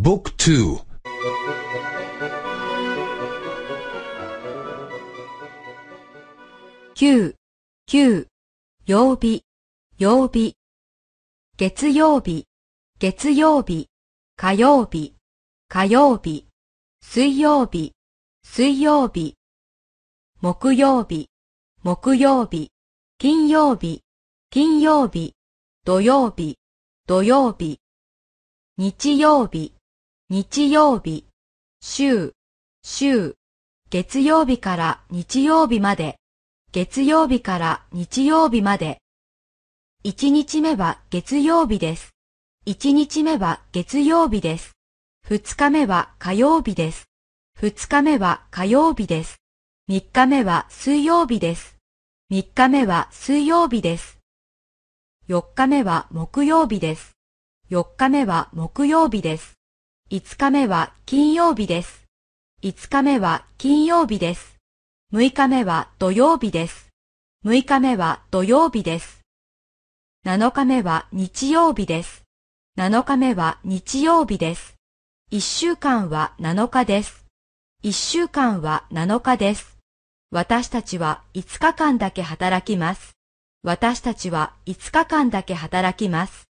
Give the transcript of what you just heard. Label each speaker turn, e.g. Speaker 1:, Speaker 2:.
Speaker 1: Book 2九九曜日曜日月曜日月曜日火曜日火曜日水曜日水曜日木曜日木曜日金曜日金曜日土曜日土曜日日曜
Speaker 2: 日日曜日、週、週、月曜日から日曜日まで、月曜日から日曜日まで。一日目は月曜日です。二日目は月曜日です。日目は火曜日です。三日目は火曜日です。日目は水曜日です。四日目は水曜日です。日目は木曜日です。四日目は木曜日です。5日目は金曜日です。5日目は金曜日です。6日目は土曜日です。6日目は土曜日です。7日目は日曜日です。7日目は日曜日です。1週間は7日です。1週間は7日です。私たちは5日間だけ働きます。私たちは5日間だけ働きます。